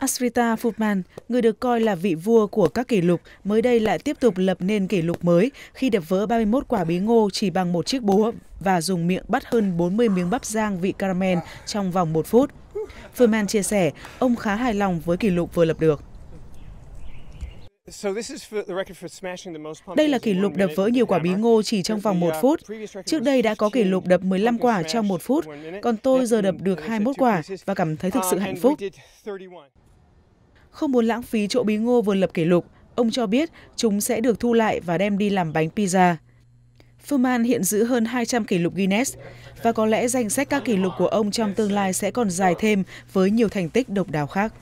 Asrita Futman, người được coi là vị vua của các kỷ lục, mới đây lại tiếp tục lập nên kỷ lục mới khi đập vỡ 31 quả bí ngô chỉ bằng một chiếc búa và dùng miệng bắt hơn 40 miếng bắp rang vị caramel trong vòng một phút. Futman chia sẻ, ông khá hài lòng với kỷ lục vừa lập được. Đây là kỷ lục đập vỡ nhiều quả bí ngô chỉ trong vòng 1 uh, phút. Trước đây đã có kỷ lục đập 15 quả trong 1 phút, còn tôi giờ đập được 21 quả và cảm thấy thực sự uh, hạnh phúc. Không muốn lãng phí chỗ bí ngô vừa lập kỷ lục, ông cho biết chúng sẽ được thu lại và đem đi làm bánh pizza. Furman hiện giữ hơn 200 kỷ lục Guinness và có lẽ danh sách các kỷ lục của ông trong tương lai sẽ còn dài thêm với nhiều thành tích độc đáo khác.